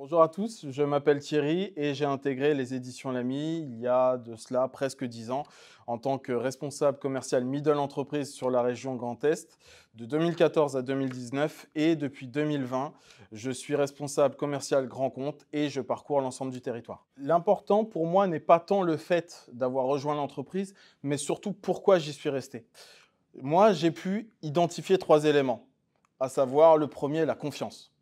Bonjour à tous, je m'appelle Thierry et j'ai intégré les éditions Lamy il y a de cela presque dix ans en tant que responsable commercial middle entreprise sur la région Grand Est de 2014 à 2019 et depuis 2020, je suis responsable commercial grand compte et je parcours l'ensemble du territoire. L'important pour moi n'est pas tant le fait d'avoir rejoint l'entreprise, mais surtout pourquoi j'y suis resté. Moi, j'ai pu identifier trois éléments, à savoir le premier, la confiance.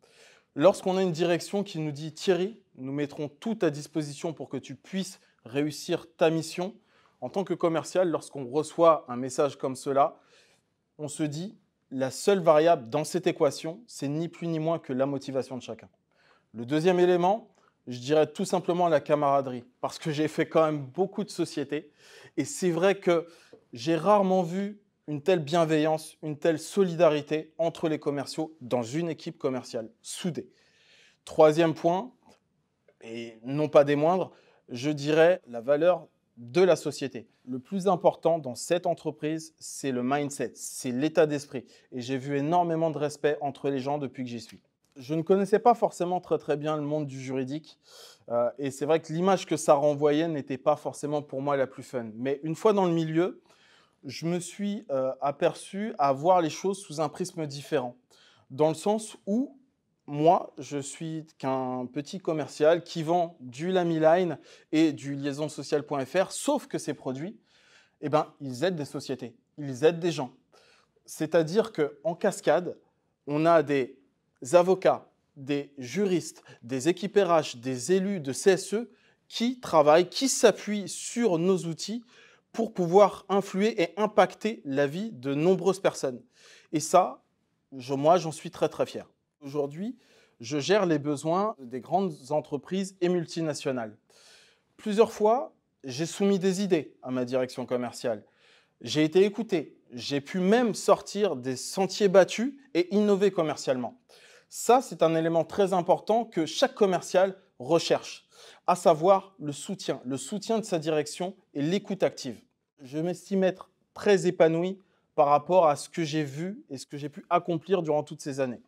Lorsqu'on a une direction qui nous dit Thierry, nous mettrons tout à disposition pour que tu puisses réussir ta mission, en tant que commercial, lorsqu'on reçoit un message comme cela, on se dit la seule variable dans cette équation, c'est ni plus ni moins que la motivation de chacun. Le deuxième élément, je dirais tout simplement la camaraderie, parce que j'ai fait quand même beaucoup de sociétés, et c'est vrai que j'ai rarement vu une telle bienveillance, une telle solidarité entre les commerciaux dans une équipe commerciale soudée. Troisième point, et non pas des moindres, je dirais la valeur de la société. Le plus important dans cette entreprise, c'est le mindset, c'est l'état d'esprit. Et j'ai vu énormément de respect entre les gens depuis que j'y suis. Je ne connaissais pas forcément très très bien le monde du juridique, euh, et c'est vrai que l'image que ça renvoyait n'était pas forcément pour moi la plus fun. Mais une fois dans le milieu, je me suis euh, aperçu à voir les choses sous un prisme différent. Dans le sens où moi, je suis qu'un petit commercial qui vend du LamyLine et du liaisonsocial.fr, sauf que ces produits, eh ben, ils aident des sociétés, ils aident des gens. C'est-à-dire qu'en cascade, on a des avocats, des juristes, des équipes équipérages, des élus de CSE qui travaillent, qui s'appuient sur nos outils pour pouvoir influer et impacter la vie de nombreuses personnes. Et ça, moi, j'en suis très très fier. Aujourd'hui, je gère les besoins des grandes entreprises et multinationales. Plusieurs fois, j'ai soumis des idées à ma direction commerciale. J'ai été écouté. J'ai pu même sortir des sentiers battus et innover commercialement. Ça, c'est un élément très important que chaque commercial recherche, à savoir le soutien, le soutien de sa direction et l'écoute active. Je m'estime être très épanoui par rapport à ce que j'ai vu et ce que j'ai pu accomplir durant toutes ces années.